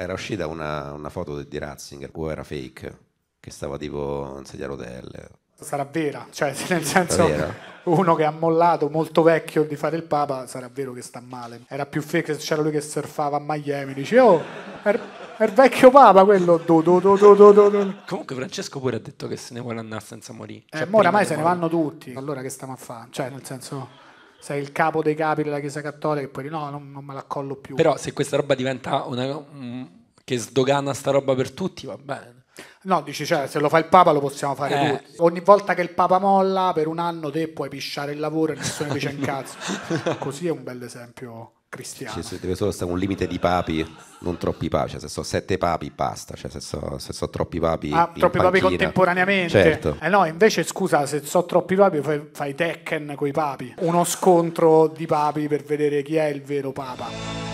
Era uscita una, una foto di Ratzinger, o era fake, che stava tipo in sedia a rotelle. Sarà vera, cioè nel senso uno che ha mollato molto vecchio di fare il papa, sarà vero che sta male. Era più fake, c'era lui che surfava a Miami, dice oh, è il vecchio papa quello. Do, do, do, Comunque Francesco pure ha detto che se ne vuole andare senza morire. Eh, cioè, eh, ma oramai se ne vanno tutti, allora che stiamo a fare? Cioè nel senso sei il capo dei capi della Chiesa Cattolica e poi no, non, non me l'accollo più. Però se questa roba diventa una... che sdogana sta roba per tutti, va bene. No, dici, cioè, se lo fa il Papa lo possiamo fare eh. tutti. Ogni volta che il Papa molla, per un anno te puoi pisciare il lavoro e nessuno dice un cazzo. Così è un bel esempio cristiano. Cioè, deve solo stare un limite di papi, non troppi papi, cioè se sono sette papi basta, cioè se sono so troppi papi... Ah, troppi panchina. papi contemporaneamente. Certo. Eh no, invece scusa, se sono troppi papi fai, fai Tekken con i papi, uno scontro di papi per vedere chi è il vero papa.